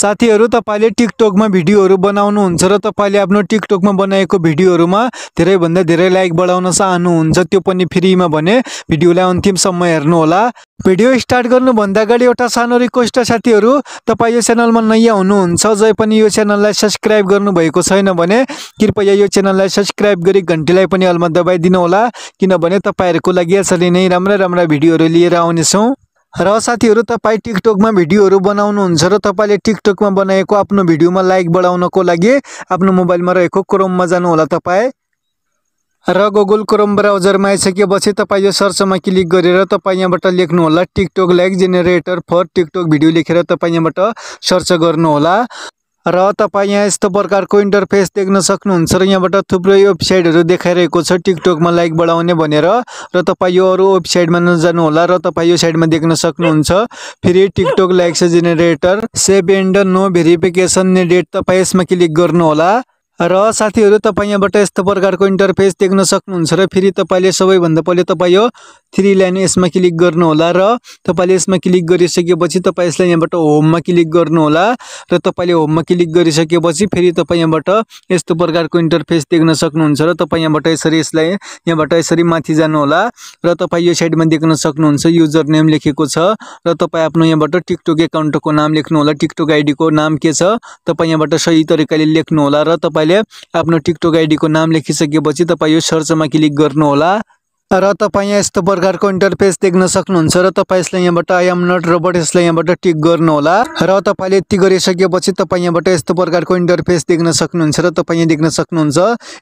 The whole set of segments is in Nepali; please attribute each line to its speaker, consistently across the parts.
Speaker 1: साथीहरू तपाईँले टिकटकमा भिडियोहरू बनाउनुहुन्छ र तपाईँले आफ्नो टिकटकमा बनाएको भिडियोहरूमा धेरैभन्दा धेरै लाइक बढाउन चाहनुहुन्छ त्यो पनि फ्रीमा भने भिडियोलाई अन्तिमसम्म हेर्नुहोला भिडियो स्टार्ट गर्नुभन्दा अगाडि एउटा सानो रिक्वेस्ट छ साथीहरू तपाईँ यो च्यानलमा नयाँ हुनुहुन्छ जै पनि यो च्यानललाई सब्सक्राइब गर्नुभएको छैन भने कृपया यो च्यानललाई सब्सक्राइब गरी घन्टीलाई पनि हलमा दबाइदिनुहोला किनभने तपाईँहरूको लागि यसरी नै राम्रा राम्रा भिडियोहरू लिएर आउनेछौँ र साथीहरू तपाईँ टिकटकमा भिडियोहरू बनाउनुहुन्छ र तपाईँले टिकटकमा बनाएको आफ्नो भिडियोमा लाइक बढाउनको लागि आफ्नो मोबाइलमा रहेको क्रोममा जानुहोला तपाईँ र गुगल क्रोम ब्राउजरमा आइसकेपछि तपाईँ यो सर्चमा क्लिक गरेर तपाईँ यहाँबाट लेख्नुहोला TikTok like generator for TikTok video लेखेर तपाईँ यहाँबाट सर्च गर्नुहोला र तपाईँ यहाँ यस्तो प्रकारको इन्टरफेस देख्न सक्नुहुन्छ र यहाँबाट थुप्रै वेबसाइटहरू देखाइरहेको छ टिकटकमा लाइक बढाउने भनेर र तपाईँ यो अरू वेबसाइटमा नजानुहोला र तपाईँ यो साइडमा देख्न सक्नुहुन्छ फेरि TikTok likes generator save and no verification date तपाईँ यसमा क्लिक गर्नुहोला र साथीहरू तपाईँ यहाँबाट यस्तो प्रकारको इन्टरफेस देख्न सक्नुहुन्छ र फेरि तपाईँले सबैभन्दा पहिले तपाईँ यो थ्री लाइन यसमा क्लिक गर्नुहोला र तपाईँले यसमा क्लिक गरिसकेपछि तपाईँ यसलाई यहाँबाट होममा क्लिक गर्नुहोला र तपाईँले होममा क्लिक गरिसकेपछि फेरि तपाईँ यहाँबाट यस्तो प्रकारको इन्टरफेस देख्न सक्नुहुन्छ र तपाईँ यहाँबाट यसरी यसलाई यहाँबाट यसरी माथि जानुहोला र तपाईँ यो साइडमा देख्न सक्नुहुन्छ युजर नेम लेखेको छ र तपाईँ आफ्नो यहाँबाट टिकटक एकाउन्टको नाम लेख्नुहोला टिकटक आइडीको नाम के छ तपाईँ यहाँबाट सही तरिकाले लेख्नुहोला र तपाईँ तपाईँले आफ्नो टिकटक आइडीको नाम लेखिसकेपछि तपाईँ यो सर्चमा क्लिक गर्नुहोला र तपाईँ यहाँ यस्तो प्रकारको इन्टरफेस देख्न सक्नुहुन्छ र तपाईँ यसलाई यहाँबाट आई एम नट रोबोट यसलाई यहाँबाट टिक गर्नुहोला र तपाईँले यति गरिसकेपछि तपाईँ यहाँबाट यस्तो प्रकारको इन्टरफेस देख्न सक्नुहुन्छ र तपाईँ यहाँ देख्न सक्नुहुन्छ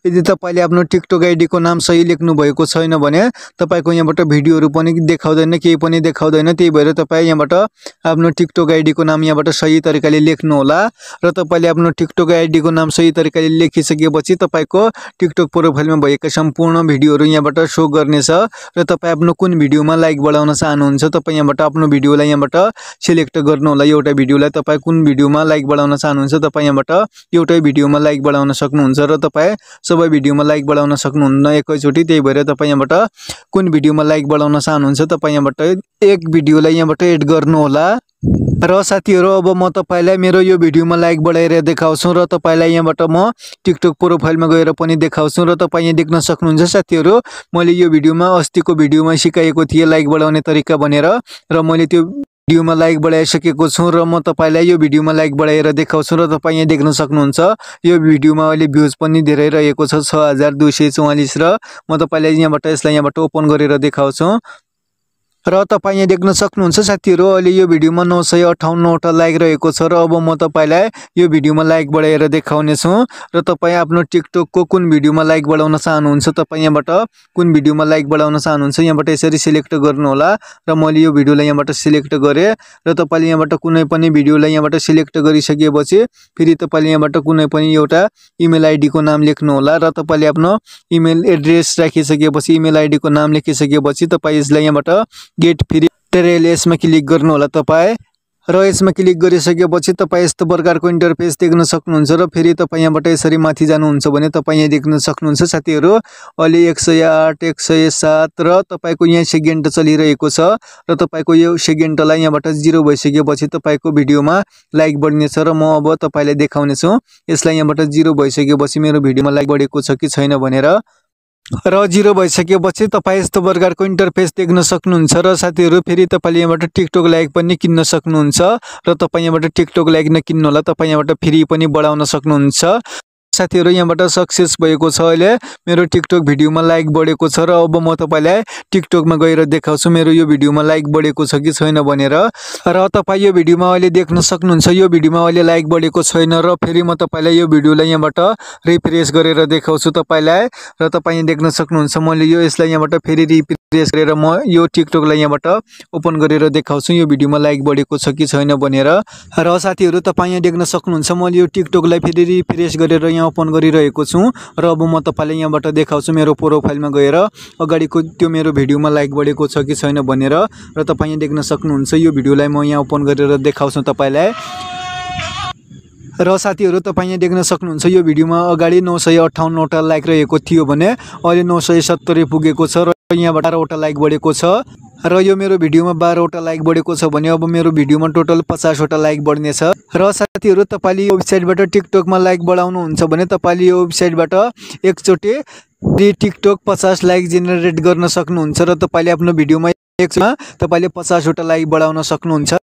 Speaker 1: यदि तपाईँले आफ्नो टिकटक आइडीको नाम सही लेख्नु भएको छैन भने तपाईँको यहाँबाट भिडियोहरू पनि देखाउँदैन केही पनि देखाउँदैन त्यही भएर तपाईँ यहाँबाट आफ्नो टिकटक आइडीको नाम यहाँबाट सही तरिकाले लेख्नुहोला र तपाईँले आफ्नो टिकटक आइडीको नाम सही तरिकाले लेखिसकेपछि तपाईँको टिकटक प्रोफाइलमा भएका सम्पूर्ण भिडियोहरू यहाँबाट सो गर्ने हुनेछ र तपाईँ आफ्नो कुन भिडियोमा लाइक बढाउन चाहनुहुन्छ तपाईँ यहाँबाट आफ्नो भिडियोलाई यहाँबाट सिलेक्ट होला एउटा भिडियोलाई तपाईँ कुन भिडियोमा लाइक बढाउन चाहनुहुन्छ तपाईँ यहाँबाट एउटै भिडियोमा लाइक बढाउन सक्नुहुन्छ र तपाईँ सबै भिडियोमा लाइक बढाउन सक्नुहुन्न एकैचोटि त्यही भएर तपाईँ यहाँबाट कुन भिडियोमा लाइक बढाउन चाहनुहुन्छ तपाईँ यहाँबाट एक भिडियोलाई यहाँबाट एड गर्नुहोला र साथीहरू अब म तपाईँलाई मेरो यो भिडियोमा लाइक बढाएर देखाउँछु र तपाईँलाई यहाँबाट म टिकटक प्रोफाइलमा गएर पनि देखाउँछु र तपाईँ यहाँ देख्न सक्नुहुन्छ साथीहरू मैले यो भिडियोमा अस्तिको भिडियोमा सिकाएको थिएँ लाइक बढाउने तरिका भनेर र मैले त्यो भिडियोमा लाइक बढाइसकेको छु र म तपाईँलाई यो भिडियोमा लाइक बढाएर देखाउँछु र तपाईँ यहाँ देख्न सक्नुहुन्छ यो भिडियोमा अहिले भ्युज पनि धेरै रहेको छ छ हजार दुई सय चौवालिस र म तपाईँलाई यहाँबाट यसलाई यहाँबाट ओपन गरेर देखाउँछु र तपाईँ यहाँ देख्न सक्नुहुन्छ साथीहरू अहिले यो भिडियोमा नौ सय अठाउन्नवटा लाइक रहेको छ र अब म तपाईँलाई यो भिडियोमा लाइक बढाएर देखाउनेछु र तपाईँ आफ्नो टिकटकको कुन भिडियोमा लाइक बढाउन चाहनुहुन्छ तपाईँ यहाँबाट कुन भिडियोमा लाइक बढाउन चाहनुहुन्छ यहाँबाट यसरी सिलेक्ट गर्नुहोला र मैले यो भिडियोलाई यहाँबाट सिलेक्ट गरेँ र तपाईँले यहाँबाट कुनै पनि भिडियोलाई यहाँबाट सिलेक्ट गरिसकेपछि फेरि तपाईँले यहाँबाट कुनै पनि एउटा इमेल आइडीको नाम लेख्नुहोला र तपाईँले आफ्नो इमेल एड्रेस राखिसकेपछि इमेल आइडीको नाम लेखिसकेपछि तपाईँ यसलाई यहाँबाट गेट फ्री टेरेल यसमा क्लिक गर्नु होला तपाईँ र यसमा क्लिक गरिसकेपछि तपाईँ यस्तो प्रकारको इन्टरफेस देख्न सक्नुहुन्छ र फेरि तपाईँ यहाँबाट यसरी माथि जानुहुन्छ भने तपाईँ यहाँ देख्न सक्नुहुन्छ साथीहरू अहिले एक सय आठ एक सय सात र तपाईँको यहाँ सेकेन्ड चलिरहेको छ र तपाईँको यो सेकेन्डलाई यहाँबाट जिरो भइसकेपछि तपाईँको भिडियोमा लाइक बढ्नेछ र म अब तपाईँलाई देखाउनेछु यसलाई यहाँबाट जिरो भइसकेपछि मेरो भिडियोमा लाइक बढेको छ कि छैन भनेर र जिरो भइसकेपछि तपाईँ यस्तो प्रकारको इन्टरफेस देख्न सक्नुहुन्छ र साथीहरू फेरि तपाईँले यहाँबाट टिकटक लाइक पनि किन्न सक्नुहुन्छ र तपाईँ यहाँबाट टिकटक लाइक नकिन्नु होला तपाईँ यहाँबाट फ्री पनि बढाउन सक्नुहुन्छ साथीहरू यहाँबाट सक्सेस भएको छ अहिले मेरो टिकटक भिडियोमा लाइक बढेको छ र अब म तपाईँलाई टिकटकमा गएर देखाउँछु मेरो यो भिडियोमा लाइक बढेको छ कि छैन भनेर र तपाईँ यो भिडियोमा अहिले देख्न सक्नुहुन्छ यो भिडियोमा अहिले लाइक बढेको छैन र फेरि म तपाईँलाई यो भिडियोलाई यहाँबाट रिफ्रेस गरेर देखाउँछु तपाईँलाई र तपाईँ देख्न सक्नुहुन्छ मैले यो यसलाई यहाँबाट फेरि रिप्रेस गरेर म यो टिकटकलाई यहाँबाट ओपन गरेर देखाउँछु यो भिडियोमा लाइक बढेको छ कि छैन भनेर र साथीहरू तपाईँ यहाँ देख्न सक्नुहुन्छ मैले यो टिकटकलाई फेरि रिफ्रेस गरेर यहाँ ओपन गरिरहेको छु र अब म तपाईँलाई यहाँबाट देखाउँछु मेरो प्रोफाइलमा गएर अगाडिको त्यो मेरो भिडियोमा लाइक बढेको छ कि छैन भनेर र तपाईँ यहाँ देख्न सक्नुहुन्छ यो भिडियोलाई म यहाँ ओपन गरेर देखाउँछु तपाईँलाई र साथीहरू तपाईँ यहाँ देख्न सक्नुहुन्छ यो भिडियोमा अगाडि नौ सय अठाउन्नवटा लाइक रहेको थियो भने अहिले नौ सय सत्तरी पुगेको छ र यहाँबाट बाह्रवटा लाइक बढेको छ र यो मेरो भिडियोमा बाह्रवटा लाइक बढेको छ भने अब मेरो भिडियोमा टोटल पचासवटा लाइक बढ्नेछ र साथीहरू तपाईँले यो वेबसाइटबाट टिकटकमा लाइक बढाउनुहुन्छ भने तपाईँले यो वेबसाइटबाट एकचोटि टिकटक पचास लाइक जेनेरेट गर्न सक्नुहुन्छ र तपाईँले आफ्नो भिडियोमा एकचोटि तपाईँले पचासवटा लाइक बढाउन सक्नुहुन्छ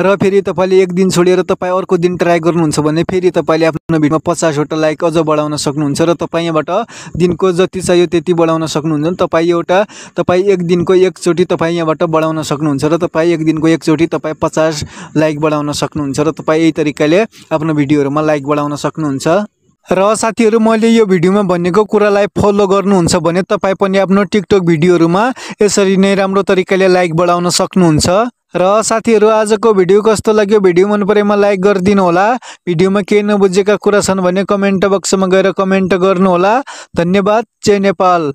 Speaker 1: र फेरि तपाईँले एक दिन छोडेर तपाईँ अर्को दिन ट्राई गर्नुहुन्छ भने फेरि तपाईँले आफ्नो भिडियोमा पचासवटा लाइक अझ बढाउन सक्नुहुन्छ र तपाईँ यहाँबाट दिनको जति चाहियो त्यति बढाउन सक्नुहुन्छ तपाईँ एउटा तपाईँ एक दिनको एकचोटि तपाईँ यहाँबाट बढाउन सक्नुहुन्छ र तपाईँ एक दिनको एकचोटि तपाईँ पचास लाइक बढाउन सक्नुहुन्छ र तपाईँ यही तरिकाले आफ्नो भिडियोहरूमा लाइक बढाउन सक्नुहुन्छ र साथीहरू मैले यो भिडियोमा भनेको कुरालाई फलो गर्नुहुन्छ भने तपाईँ पनि आफ्नो टिकटक भिडियोहरूमा यसरी नै राम्रो तरिकाले लाइक बढाउन सक्नुहुन्छ र साथीहरू आजको भिडियो कस्तो लाग्यो भिडियो मन परेमा लाइक गरिदिनु होला भिडियोमा केही नबुझेका कुरा छन् भने कमेन्ट बक्समा गएर कमेन्ट गर्नुहोला धन्यवाद जय नेपाल